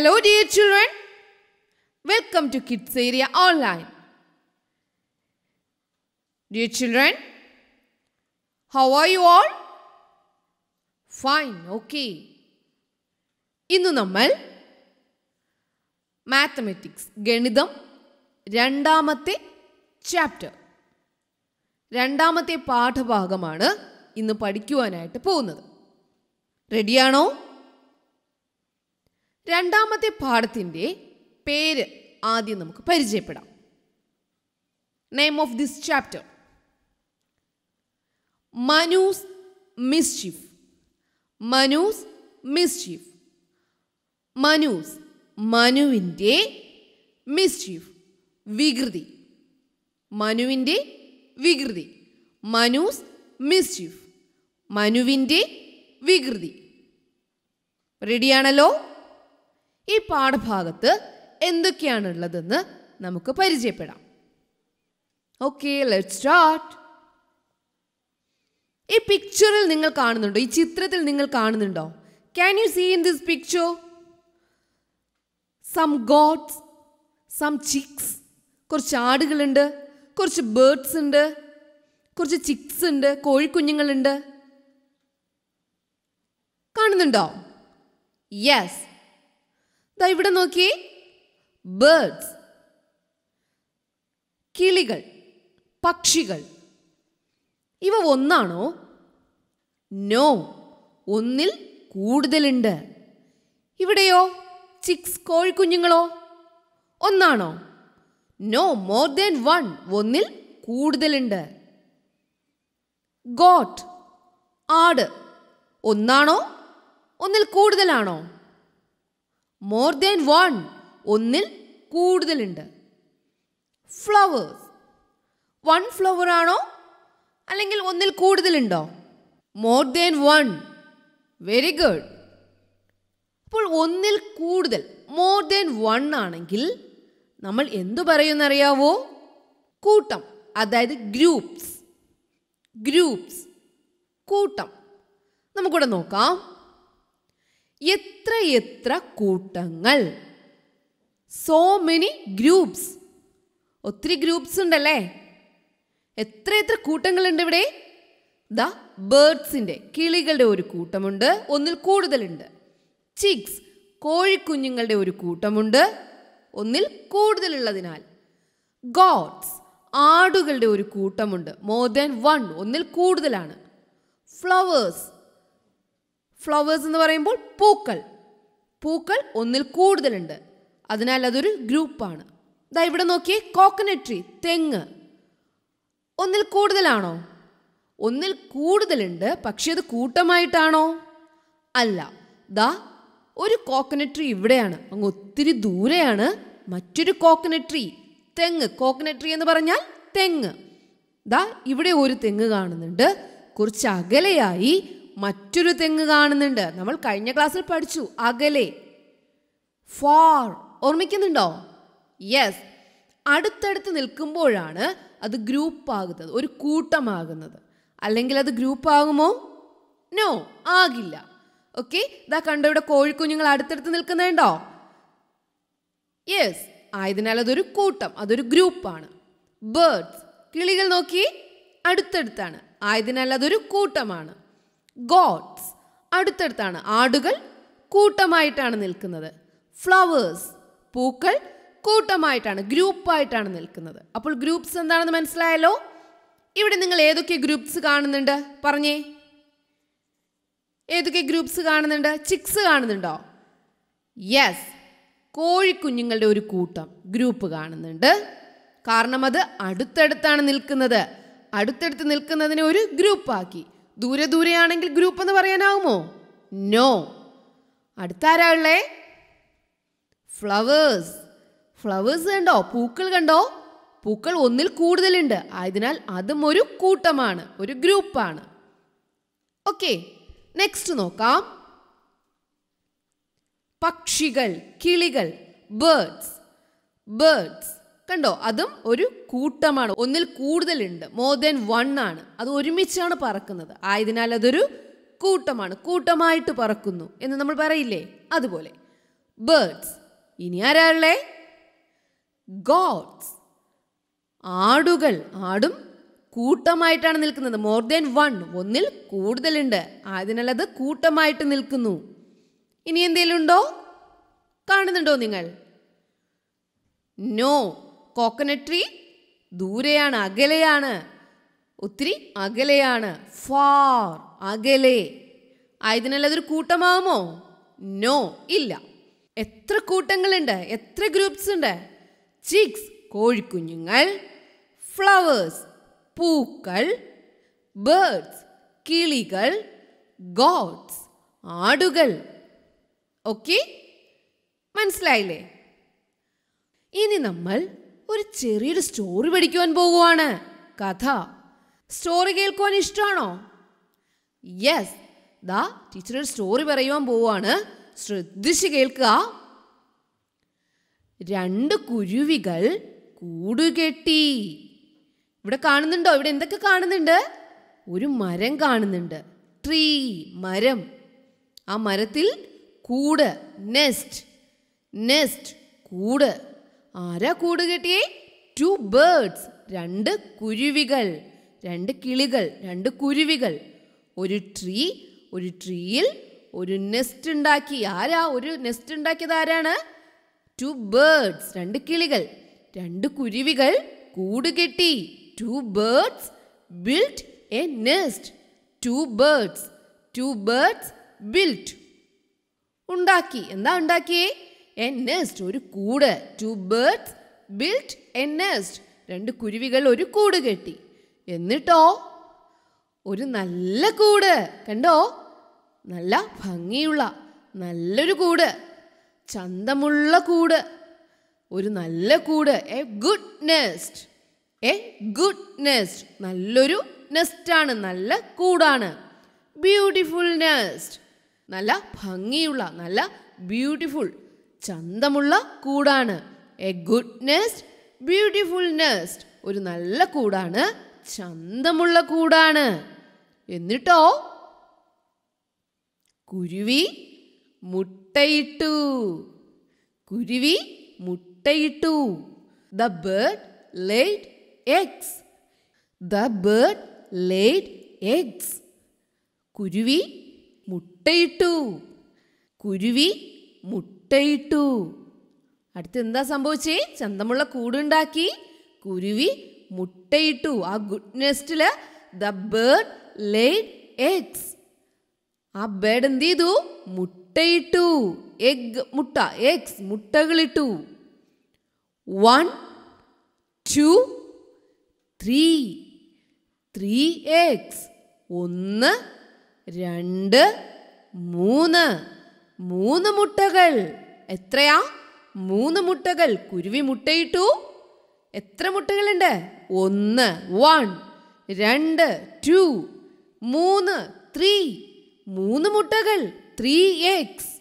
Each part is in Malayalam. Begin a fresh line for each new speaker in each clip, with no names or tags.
Hello dear children. Welcome to Kids Area Online. Dear children, how are you all? Fine, okay. ഇന്ന് നമ്മൾ മാത്തമെറ്റിക്സ് ഗണിതം രണ്ടാമത്തെ ചാപ്റ്റർ രണ്ടാമത്തെ പാഠഭാഗമാണ് ഇന്ന് പഠിക്കുവാനായിട്ട് പോകുന്നത് റെഡിയാണോ രണ്ടാമത്തെ പാഠത്തിൻ്റെ പേര് ആദ്യം നമുക്ക് പരിചയപ്പെടാം name of this chapter Manu's mischief Manu's mischief Manu's മനുവിൻ്റെ മിസ്ചീഫ് വികൃതി മനുവിൻ്റെ വികൃതി മനൂസ് മിസ്ചീഫ് മനുവിൻ്റെ വികൃതി റെഡിയാണല്ലോ ഈ പാഠഭാഗത്ത് എന്തൊക്കെയാണുള്ളതെന്ന് നമുക്ക് പരിചയപ്പെടാം ഓക്കെ ലെറ്റ് സ്റ്റാർട്ട് ഈ പിക്ചറിൽ നിങ്ങൾ കാണുന്നുണ്ടോ ഈ ചിത്രത്തിൽ നിങ്ങൾ കാണുന്നുണ്ടോ can you see in this picture some goats some chicks കുറച്ച് ആടുകളുണ്ട് കുറച്ച് ബേർഡ്സ് ഉണ്ട് കുറച്ച് ചിക്സ് ഉണ്ട് കോഴിക്കുഞ്ഞുങ്ങളുണ്ട് കാണുന്നുണ്ടോ യെസ് ദാ ഇവിടെ നോക്കിയേ ബേർഡ്സ് കിളികൾ പക്ഷികൾ ഇവ ഒന്നാണോ നോ ഒന്നിൽ കൂടുതലുണ്ട് ഇവിടെയോ ചിക്സ് കോഴിക്കുഞ്ഞുങ്ങളോ ഒന്നാണോ നോ മോർ ദാൻ വൺ ഒന്നിൽ കൂടുതലുണ്ട് ഗോട്ട് ആട് ഒന്നാണോ ഒന്നിൽ കൂടുതലാണോ മോർ ദേൻ വൺ ഒന്നിൽ കൂടുതലുണ്ട് ഫ്ലവേഴ്സ് വൺ ഫ്ലവർ ആണോ അല്ലെങ്കിൽ ഒന്നിൽ കൂടുതലുണ്ടോ more than one very good അപ്പോൾ ഒന്നിൽ കൂടുതൽ മോർ ദേൻ വൺ ആണെങ്കിൽ നമ്മൾ എന്തു പറയുമെന്നറിയാവോ കൂട്ടം അതായത് ഗ്രൂപ്പ്സ് ഗ്രൂപ്പ്സ് കൂട്ടം നമുക്കിവിടെ നോക്കാം എത്ര കൂട്ടങ്ങൾ സോ മെനി ഗ്രൂപ്പ്സ് ഒത്തിരി ഗ്രൂപ്പ്സ് ഉണ്ടല്ലേ എത്രയെത്ര കൂട്ടങ്ങളുണ്ട് ഇവിടെ ദ ബേർഡ്സിൻ്റെ കിളികളുടെ ഒരു കൂട്ടമുണ്ട് ഒന്നിൽ കൂടുതലുണ്ട് ചിക്സ് കോഴിക്കുഞ്ഞുങ്ങളുടെ ഒരു കൂട്ടമുണ്ട് ഒന്നിൽ കൂടുതലുള്ളതിനാൽ ഗോഡ്സ് ആടുകളുടെ ഒരു കൂട്ടമുണ്ട് മോർ ദാൻ വൺ ഒന്നിൽ കൂടുതലാണ് ഫ്ലവേഴ്സ് ഫ്ലവേഴ്സ് എന്ന് പറയുമ്പോൾ പൂക്കൾ പൂക്കൾ ഒന്നിൽ കൂടുതലുണ്ട് അതിനാൽ അതൊരു ഗ്രൂപ്പാണ് ദാ ഇവിടെ നോക്കിയേ കോക്കനട്ട് ട്രീ തെങ്ങ് ഒന്നിൽ കൂടുതലാണോ ഒന്നിൽ കൂടുതലുണ്ട് പക്ഷേ അത് കൂട്ടമായിട്ടാണോ അല്ല ദാ ഒരു കോക്കനട്ട് ട്രീ ഇവിടെയാണ് അങ്ങ് ഒത്തിരി ദൂരെയാണ് മറ്റൊരു കോക്കനട്ട് ട്രീ തെങ്ങ് കോക്കനട്ട് ട്രീ എന്ന് പറഞ്ഞാൽ തെങ്ങ് ദാ ഇവിടെ ഒരു തെങ്ങ് കാണുന്നുണ്ട് കുറച്ച് അകലെയായി മറ്റൊരു തെങ്ങ് കാണുന്നുണ്ട് നമ്മൾ കഴിഞ്ഞ ക്ലാസ്സിൽ പഠിച്ചു അകലെ ഫോർ ഓർമ്മിക്കുന്നുണ്ടോ യെസ് അടുത്തടുത്ത് നിൽക്കുമ്പോഴാണ് അത് ഗ്രൂപ്പ് ഒരു കൂട്ടമാകുന്നത് അല്ലെങ്കിൽ അത് ഗ്രൂപ്പ് നോ ആകില്ല ഓക്കെ ഇതാ കണ്ടോ ഇവിടെ കോഴിക്കുഞ്ഞുങ്ങൾ അടുത്തടുത്ത് നിൽക്കുന്നുണ്ടോ യെസ് ആയതിനാൽ അതൊരു കൂട്ടം അതൊരു ഗ്രൂപ്പാണ് ബേർഡ്സ് കിളികൾ നോക്കി അടുത്തടുത്താണ് ആയതിനാൽ അതൊരു കൂട്ടമാണ് ഗോഡ്സ് അടുത്തടുത്താണ് ആടുകൾ കൂട്ടമായിട്ടാണ് നിൽക്കുന്നത് ഫ്ലവേഴ്സ് പൂക്കൾ കൂട്ടമായിട്ടാണ് ഗ്രൂപ്പായിട്ടാണ് നിൽക്കുന്നത് അപ്പോൾ ഗ്രൂപ്പ്സ് എന്താണെന്ന് മനസ്സിലായല്ലോ ഇവിടെ നിങ്ങൾ ഏതൊക്കെ ഗ്രൂപ്പ്സ് കാണുന്നുണ്ട് പറഞ്ഞേ ഏതൊക്കെ ഗ്രൂപ്പ്സ് കാണുന്നുണ്ട് ചിക്സ് കാണുന്നുണ്ടോ യെസ് കോഴിക്കുഞ്ഞുങ്ങളുടെ ഒരു കൂട്ടം ഗ്രൂപ്പ് കാണുന്നുണ്ട് കാരണം അത് അടുത്തടുത്താണ് നിൽക്കുന്നത് അടുത്തടുത്ത് നിൽക്കുന്നതിനെ ഒരു ഗ്രൂപ്പാക്കി ദൂരെ ദൂരെയാണെങ്കിൽ ഗ്രൂപ്പ് എന്ന് പറയാനാവുമോ നോ അടുത്താരാ ഉള്ളേ ഫ്ലവേഴ്സ് ഫ്ലവേഴ്സ് കണ്ടോ പൂക്കൾ കണ്ടോ പൂക്കൾ ഒന്നിൽ കൂടുതലുണ്ട് ആയതിനാൽ അതും ഒരു കൂട്ടമാണ് ഒരു ഗ്രൂപ്പാണ് ഓക്കെ നെക്സ്റ്റ് നോക്കാം പക്ഷികൾ കിളികൾ ബേർഡ്സ് ബേർഡ്സ് കണ്ടോ അതും ഒരു കൂട്ടമാണ് ഒന്നിൽ കൂടുതലുണ്ട് മോർ ദൻ വൺ ആണ് അത് ഒരുമിച്ചാണ് പറക്കുന്നത് ആയതിനാൽ അതൊരു കൂട്ടമാണ് കൂട്ടമായിട്ട് പറക്കുന്നു എന്ന് നമ്മൾ പറയില്ലേ അതുപോലെ ബേർഡ്സ് ഇനി ആരാളെ ഗോഡ്സ് ആടുകൾ ആടും കൂട്ടമായിട്ടാണ് നിൽക്കുന്നത് മോർ ദാൻ വൺ ഒന്നിൽ കൂടുതലുണ്ട് അതിനാൽ അത് കൂട്ടമായിട്ട് നിൽക്കുന്നു ഇനി എന്തെങ്കിലും ഉണ്ടോ കാണുന്നുണ്ടോ നിങ്ങൾ നോ കോക്കനട്ട് ട്രീ ദൂരെയാണ് അകലെയാണ് ഒത്തിരി അകലെയാണ് ഫാർ അകലെ ആയതിനാൽ അതൊരു കൂട്ടമാകുമോ നോ ഇല്ല എത്ര കൂട്ടങ്ങളുണ്ട് എത്ര ഗ്രൂപ്പ്സ് ഉണ്ട് ചിക്സ് കോഴിക്കുഞ്ഞുങ്ങൾ ഫ്ലവേഴ്സ് പൂക്കൾ ബേർഡ്സ് കിളികൾ ഗോഡ്സ് ആടുകൾ ഓക്കെ മനസ്സിലായില്ലേ ഇനി നമ്മൾ ഒരു ചെറിയൊരു സ്റ്റോറി പഠിക്കുവാൻ പോകുവാണ് കഥ സ്റ്റോറി കേൾക്കുവാൻ ഇഷ്ടമാണോ യെസ് ദാ ടീച്ചർ ഒരു സ്റ്റോറി പറയുവാൻ പോവുകയാണ് ശ്രദ്ധിച്ച് കേൾക്കുക രണ്ട് കുരുവികൾ കൂടുകെട്ടി ഇവിടെ കാണുന്നുണ്ടോ ഇവിടെ എന്തൊക്കെ കാണുന്നുണ്ട് ഒരു മരം കാണുന്നുണ്ട് ട്രീ മരം ആ മരത്തിൽ കൂട് നെസ്റ്റ് നെസ്റ്റ് കൂട് ആരാ കൂട് കെട്ടിയേ ടു ബേർഡ്സ് രണ്ട് കുരുവികൾ രണ്ട് കിളികൾ രണ്ട് കുരുവികൾ ഒരു ട്രീ ഒരു ട്രീയിൽ ഒരു നെസ്റ്റ് ഉണ്ടാക്കി ആരാ ഒരു നെസ്റ്റ് ഉണ്ടാക്കിയത് ആരാണ് ടു ബേർഡ്സ് രണ്ട് കിളികൾ രണ്ട് കുരുവികൾ കൂട് കെട്ടി two birds built a nest two birds two birds built ഉണ്ടാക്കി എന്താ ഉണ്ടാക്കിയേ എ നെസ്റ്റ് ഒരു കൂട് two birds built a nest രണ്ട് കുരുവികൾ ഒരു കൂട് കെട്ടി എന്നിട്ടോ ഒരു നല്ല കൂട് കണ്ടോ നല്ല ഭംഗിയുള്ള നല്ലൊരു കൂട് ചന്തമുള്ള കൂട് ഒരു നല്ല കൂട് a good nest a good nest നല്ലൊരു നെസ്റ്റാണ് നല്ല കൂടാണ് ബ്യൂട്ടിഫുൾ നെസ്റ്റ് നല്ല ഭംഗിയുള്ള നല്ല ബ്യൂട്ടിഫുൾ ചന്തമുള്ള കൂടാണ് a good nest beautiful nest ഒരു നല്ല കൂടാണ് ചന്തമുള്ള കൂടാണ് എന്നിട്ടോ കുരുവി മുട്ടയിട്ടു കുരുവി മുട്ടയിട്ടു the bird laid eggs the bird laid eggs കുരുവി മുട്ടയിട്ടു കുരുവി മുട്ട മുട്ടയിട്ടു അടുത്ത് എന്താ സംഭവിച്ചേ ചന്തമുള്ള കൂടുണ്ടാക്കി കുരുവി മുട്ടയിട്ടു ആ ഗുഡ് നെസ്റ്റില് ദ ബേർഡ് ലേഡ് എഗ്സ് ആ ബേർഡ് എന്ത് ചെയ്തു മുട്ടയിട്ടു എഗ് മുട്ട എഗ്സ് മുട്ടകളിട്ടു one two three three eggs ഒന്ന് രണ്ട് മൂന്ന് മൂന്ന് മുട്ടകൾ എത്രയാ മൂന്ന് മുട്ടകൾ കുരുവി മുട്ടയിട്ടു എത്ര മുട്ടകളുണ്ട് ഒന്ന് വൺ രണ്ട് ടു മൂന്ന് ത്രീ മൂന്ന് മുട്ടകൾ ത്രീ എക്സ്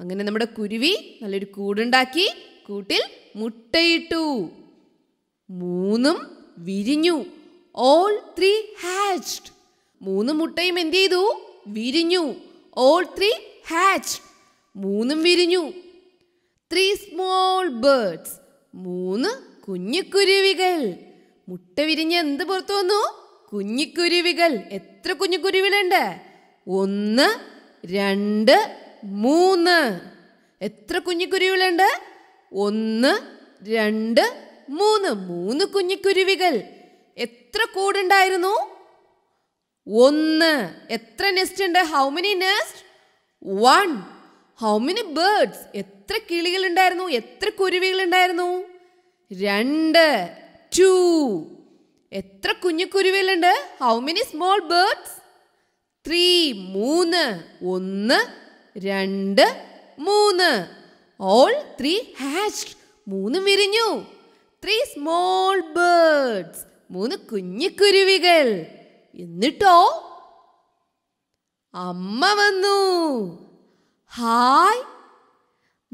അങ്ങനെ നമ്മുടെ കുരുവി നല്ലൊരു കൂടുണ്ടാക്കി കൂട്ടിൽ മുട്ടയിട്ടു മൂന്നും വിരിഞ്ഞു ഓൾ ത്രീ ഹാച്ച്ഡ് മൂന്ന് മുട്ടയും എന്ത് ചെയ്തു വിരിഞ്ഞു ഓൾ ത്രീ ഹാച്ച്ഡ് മൂന്നും വിരിഞ്ഞു ത്രീ സ്മോൾ ബേർഡ്സ് മൂന്ന് കുഞ്ഞിക്കുരുവികൾ മുട്ട വിരിഞ്ഞ് എന്ത് പുറത്തു വന്നു കുഞ്ഞിക്കുരുവികൾ എത്ര കുഞ്ഞിക്കുരുവികളുണ്ട് ഒന്ന് രണ്ട് മൂന്ന് എത്ര കുഞ്ഞിക്കുരുവികളുണ്ട് ഒന്ന് രണ്ട് മൂന്ന് മൂന്ന് കുഞ്ഞിക്കുരുവികൾ എത്ര കൂടുണ്ടായിരുന്നു ഒന്ന് എത്ര നെസ്റ്റ് ഉണ്ട് how many nest one how many birds എത്ര കിളികളുണ്ടായിരുന്നു എത്ര കുരുവികളുണ്ടായിരുന്നു രണ്ട് ടു എത്ര കുഞ്ഞു കുരുവികളുണ്ട് how many small birds three മൂന്ന് ഒന്ന് രണ്ട് മൂന്ന് ഓൾ ത്രീ ഹാഷ്ഡ് മൂന്ന് വിരിഞ്ഞു ത്രീ സ്മോൾ ബേർഡ്സ് മൂന്ന് കുഞ്ഞു കുരുവികൾ എന്നിട്ടോ അമ്മ വന്നു ഹായ്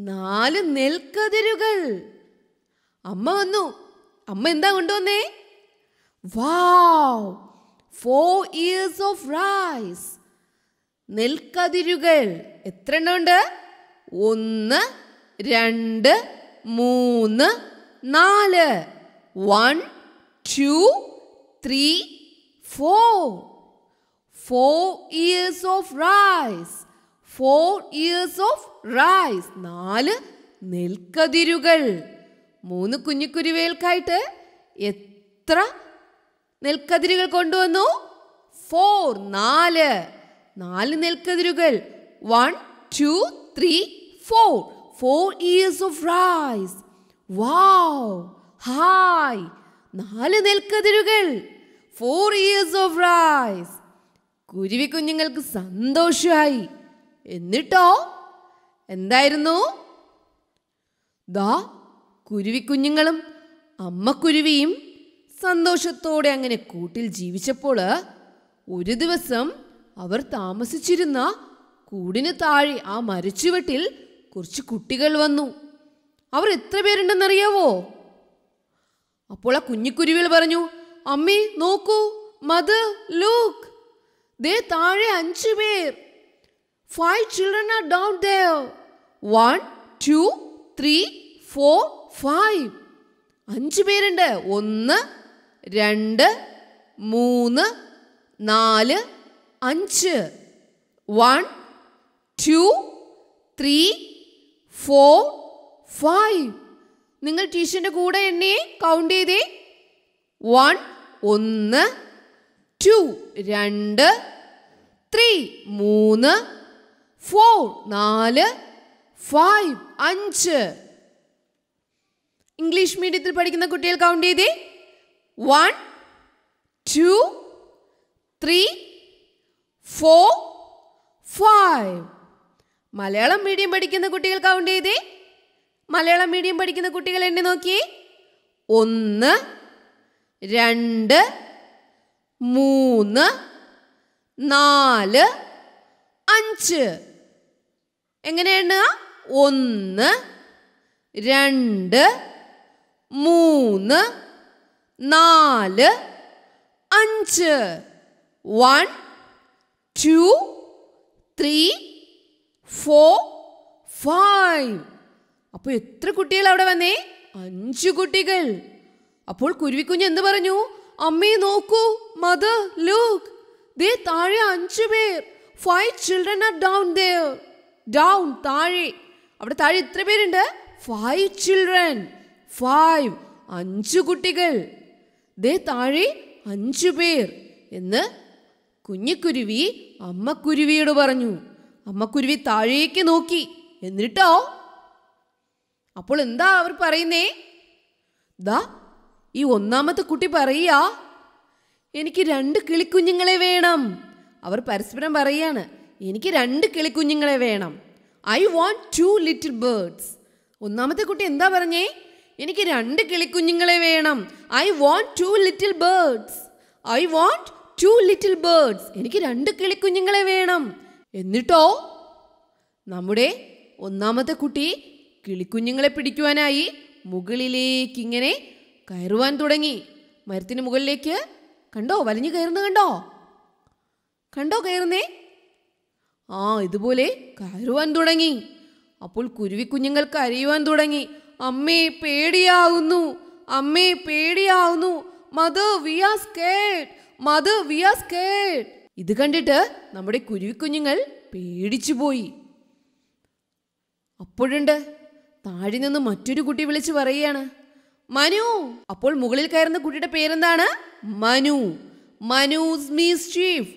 നാല് നെൽക്കതിരുകൾ അമ്മ വന്നു അമ്മ എന്താ കൊണ്ടുവന്നേ wow four ears of rice നെൽക്കതിരുകൾ എത്ര എണ്ണമുണ്ട് ഒന്ന് രണ്ട് മൂന്ന് നാല് one two three four four ears of rice four ears of rice നാല് നെൽക്കതിരുകൾ മൂന്ന് കുഞ്ഞിക്കുരുവേൽക്കായിട്ട് എത്ര നെൽക്കതിരുകൾ കൊണ്ടുവന്നു ഫോർ നാല് നാല് നെൽക്കതിരുകൾ one two three four four ears of rice wow hi നാല് നെൽക്കതിരുകൾ ഫോർ ഇയേഴ്സ് ഓഫ് റൈസ് കുരുവി കുഞ്ഞുങ്ങൾക്ക് സന്തോഷമായി എന്നിട്ടോ എന്തായിരുന്നു ദാ കുരുവിക്കുഞ്ഞുങ്ങളും അമ്മക്കുരുവിയും സന്തോഷത്തോടെ അങ്ങനെ കൂട്ടിൽ ജീവിച്ചപ്പോൾ ഒരു ദിവസം അവർ താമസിച്ചിരുന്ന കൂടിന് താഴെ ആ മരച്ചുവട്ടിൽ കുറച്ച് കുട്ടികൾ വന്നു അവർ എത്ര പേരുണ്ടെന്നറിയാവോ അപ്പോൾ ആ കുഞ്ഞിക്കുരുവികൾ പറഞ്ഞു അമ്മി നോക്കൂ മത് ലൂക്ക് ദേ താഴെ അഞ്ചു പേർ Five children are down there. One, two, three, four, five. അഞ്ച് പേരുണ്ട് ഒന്ന് രണ്ട് മൂന്ന് നാല് അഞ്ച് one two three four five നിങ്ങൾ ടീച്ചറിൻ്റെ കൂടെ എന്നെ കൗണ്ട് ചെയ്തേ വൺ ഒന്ന് ടു രണ്ട് ത്രീ മൂന്ന് ഫോർ നാല് ഫൈവ് അഞ്ച് ഇംഗ്ലീഷ് മീഡിയത്തിൽ പഠിക്കുന്ന കുട്ടികൾ കൗണ്ട് ചെയ്തേ one two three four five Malayalam medium പഠിക്കുന്ന കുട്ടികൾ കൗണ്ട് ചെയ്തേ മലയാളം മീഡിയം പഠിക്കുന്ന കുട്ടികൾ എന്നെ നോക്കിയേ ഒന്ന് രണ്ട് മൂന്ന് നാല് അഞ്ച് എങ്ങനെ എണ്ണുക ഒന്ന് രണ്ട് മൂന്ന് നാല് അഞ്ച് one two three four five അപ്പോൾ എത്ര കുട്ടികൾ അവിടെ വന്നേ അഞ്ച് കുട്ടികൾ അപ്പോൾ കുരുവിക്കുഞ്ഞ് എന്ത് പറഞ്ഞു അമ്മേ നോക്കൂ മദർ ലുക്ക് ദേ താഴെ അഞ്ചു പേർ five children are down there down താഴെ അവിടെ താഴെ എത്ര പേരുണ്ട് ഫൈവ് ചിൽഡ്രൻ ഫൈവ് അഞ്ച് കുട്ടികൾ ദേ താഴെ അഞ്ചു പേർ എന്ന് കുഞ്ഞിക്കുരുവി അമ്മക്കുരുവിയോട് പറഞ്ഞു അമ്മക്കുരുവി താഴേക്ക് നോക്കി എന്നിട്ടോ അപ്പോൾ എന്താ അവർ പറയുന്നേ ദാ ഈ ഒന്നാമത്തെ കുട്ടി പറയുക എനിക്ക് രണ്ട് കിളിക്കുഞ്ഞുങ്ങളെ വേണം അവർ പരസ്പരം പറയാണ് എനിക്ക് രണ്ട് കിളിക്കുഞ്ഞുങ്ങളെ വേണം I want two little birds ഒന്നാമത്തെ കുട്ടി എന്താ പറഞ്ഞേ എനിക്ക് രണ്ട് കിളിക്കുഞ്ഞുങ്ങളെ വേണം I want two little birds I want two little birds എനിക്ക് രണ്ട് കിളിക്കുഞ്ഞുങ്ങളെ വേണം എന്നിട്ടോ നമ്മുടെ ഒന്നാമത്തെ കുട്ടി കിളിക്കുഞ്ഞുങ്ങളെ പിടിക്കുവാനായി മുകളിലേക്ക് ഇങ്ങനെ കയറുവാൻ തുടങ്ങി മരത്തിന് മുകളിലേക്ക് കണ്ടോ വലിഞ്ഞു കയറുന്നു കണ്ടോ കണ്ടോ കയറുന്നേ ആ ഇതുപോലെ കരുവാൻ തുടങ്ങി അപ്പോൾ കുരുവിക്കുഞ്ഞുങ്ങൾ കരയുവാൻ തുടങ്ങി അമ്മേ പേടിയാവുന്നു അമ്മേ പേടിയാവുന്നു mother we are scared mother we are scared ഇത് കണ്ടിട്ട് നമ്മുടെ കുരുവിക്കുഞ്ഞുങ്ങൾ പേടിച്ചു പോയി അപ്പോഴുണ്ട് താഴെ നിന്ന് മറ്റൊരു കുട്ടി വിളിച്ച് പറയുകയാണ് മനു അപ്പോൾ മുകളിൽ കയറുന്ന കുട്ടിയുടെ പേരെന്താണ് മനു മനുസ് മീസ് ചീഫ്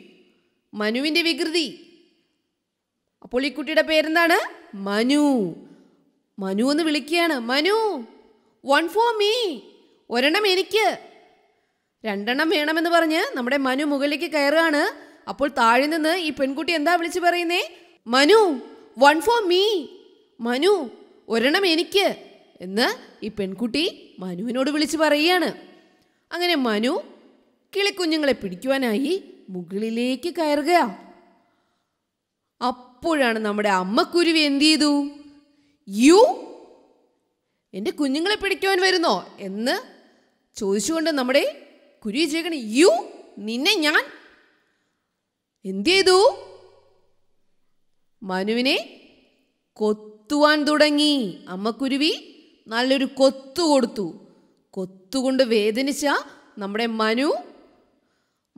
മനുവിന്റെ വികൃതി അപ്പോൾ ഈ കുട്ടിയുടെ പേരെന്താണ് മനു മനു എന്ന് വിളിക്കുകയാണ് മനു വൺ ഫോർ മീ ഒരെണ്ണം എനിക്ക് രണ്ടെണ്ണം വേണമെന്ന് പറഞ്ഞ് നമ്മുടെ മനു മുകളിലേക്ക് കയറുകയാണ് അപ്പോൾ താഴെ നിന്ന് ഈ പെൺകുട്ടി എന്താ വിളിച്ചു പറയുന്നേ Manu one for me Manu ഒരെണ്ണം എനിക്ക് എന്ന് ഈ പെൺകുട്ടി മനുവിനോട് വിളിച്ചു പറയുകയാണ് അങ്ങനെ മനു കിളിക്കുഞ്ഞുങ്ങളെ പിടിക്കുവാനായി മുകളിലേക്ക് കയറുകയാണ് അപ്പോഴാണ് നമ്മുടെ അമ്മക്കുരുവി എന്ത് ചെയ്തു യു എൻ്റെ കുഞ്ഞുങ്ങളെ പിടിക്കുവാൻ വരുന്നോ എന്ന് ചോദിച്ചുകൊണ്ട് നമ്മുടെ കുരുവി ചോദിക്കണ യു നിന്നെ ഞാൻ എന്ത് ചെയ്തു മനുവിനെ കൊത്തുവാൻ തുടങ്ങി അമ്മക്കുരുവി നല്ലൊരു കൊത്തു കൊടുത്തു കൊത്തുകൊണ്ട് വേദനിച്ച നമ്മുടെ മനു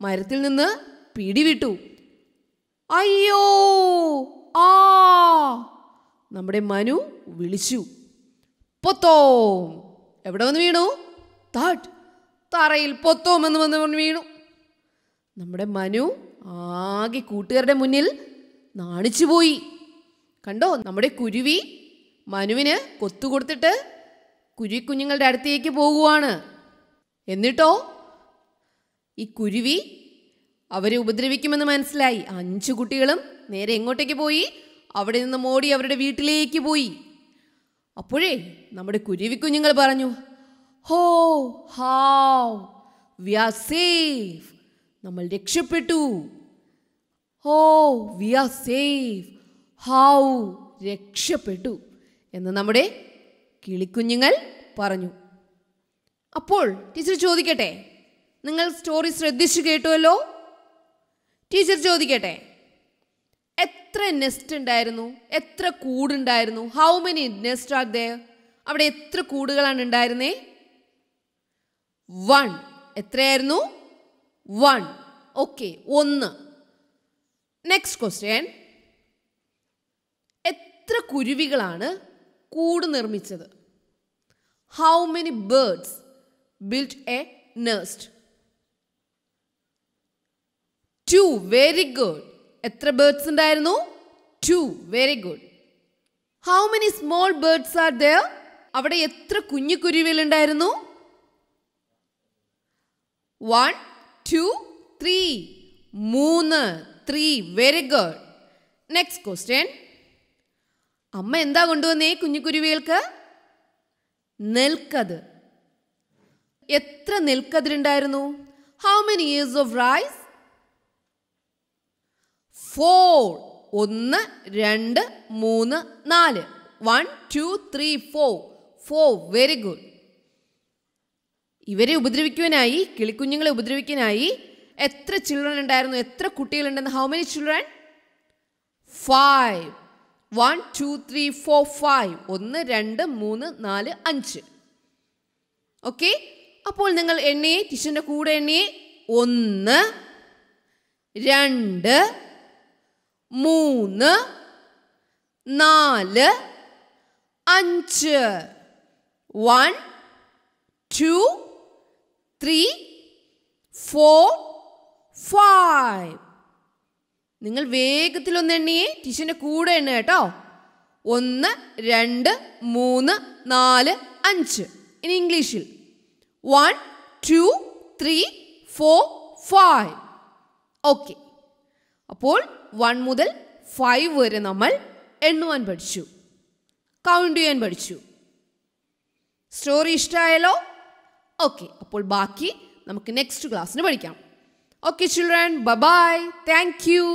മരത്തിൽ നിന്ന് പിടിവിട്ടു അയ്യോ ആ നമ്മുടെ മനു വിളിച്ചു പൊത്തോ എവിടെ വന്ന് വീണു താട്ട് തറയിൽ പൊത്തോം എന്ന് വന്ന് വീണു നമ്മുടെ മനു ആകെ കൂട്ടുകാരുടെ മുന്നിൽ നാണിച്ചു പോയി കണ്ടോ നമ്മുടെ കുരുവി മനുവിന് കൊത്തു കൊടുത്തിട്ട് കുരുവി കുഞ്ഞുങ്ങളുടെ അടുത്തേക്ക് പോകുവാണ് എന്നിട്ടോ ഈ കുരുവി അവരെ ഉപദ്രവിക്കുമെന്ന് മനസ്സിലായി അഞ്ചു കുട്ടികളും നേരെ എങ്ങോട്ടേക്ക് പോയി അവിടെ നിന്ന് മോടി അവരുടെ വീട്ടിലേക്ക് പോയി അപ്പോഴേ നമ്മുടെ കുരുവിക്കുഞ്ഞുങ്ങൾ പറഞ്ഞു ഹോ ഹാവ് വി ആർ സേഫ് നമ്മൾ രക്ഷപ്പെട്ടു ഹോ വി ആർ സേഫ് ഹൗ രക്ഷപ്പെട്ടു എന്ന് നമ്മുടെ കിളിക്കുഞ്ഞുങ്ങൾ പറഞ്ഞു അപ്പോൾ ടീച്ചർ ചോദിക്കട്ടെ നിങ്ങൾ സ്റ്റോറി ശ്രദ്ധിച്ചു കേട്ടുവല്ലോ ടീച്ചർ ചോദിക്കട്ടെ എത്ര നെസ്റ്റ് ഉണ്ടായിരുന്നു എത്ര കൂടുണ്ടായിരുന്നു how many nest are there അവിടെ എത്ര കൂടുകളാണ് ഉണ്ടായിരുന്നേ വൺ എത്രയായിരുന്നു വൺ ഓക്കെ ഒന്ന് നെക്സ്റ്റ് ക്വസ്റ്റ്യൻ എത്ര കുരുവികളാണ് കൂട് നിർമ്മിച്ചത് how many birds built a nest two very good എത്ര ബേർഡ്സ് ഉണ്ടായിരുന്നു two very good how many small birds are there അവിടെ എത്ര കുഞ്ഞു കുരുവികളുണ്ടായിരുന്നു വൺ ടു ത്രീ മൂന്ന് three very good next question അമ്മ എന്താ കൊണ്ടുവന്നേ കുഞ്ഞുകുരുവികൾക്ക് നെൽക്കത് എത്ര നെൽക്കതിരുണ്ടായിരുന്നു how many ears of rice four ഒന്ന് രണ്ട് മൂന്ന് നാല് one two three four four very good ഇവരെ ഉപദ്രവിക്കുവാനായി കിളിക്കുഞ്ഞുങ്ങളെ ഉപദ്രവിക്കാനായി എത്ര ചിൽഡ്രൻ ഉണ്ടായിരുന്നു എത്ര കുട്ടികളുണ്ടെന്ന് how many children five one two three four five ഒന്ന് രണ്ട് മൂന്ന് നാല് അഞ്ച് ഓക്കെ അപ്പോൾ നിങ്ങൾ എണ്ണി ടീച്ചറിൻ്റെ കൂടെ എണ്ണി ഒന്ന് രണ്ട് മൂന്ന് നാല് അഞ്ച് one two three four five നിങ്ങൾ വേഗത്തിലൊന്ന് എണ്ണിയേ ടീച്ചറിൻ്റെ കൂടെ എണ്ണ കേട്ടോ ഒന്ന് രണ്ട് മൂന്ന് നാല് അഞ്ച് ഇനി ഇംഗ്ലീഷിൽ one two three four five okay അപ്പോൾ വൺ മുതൽ ഫൈവ് വരെ നമ്മൾ എണ്ണുവാൻ പഠിച്ചു കൗണ്ട് ചെയ്യാൻ പഠിച്ചു സ്റ്റോറി ഇഷ്ടമായല്ലോ ഓക്കെ അപ്പോൾ ബാക്കി നമുക്ക് നെക്സ്റ്റ് ക്ലാസ്സിന് പഠിക്കാം okay children bye bye thank U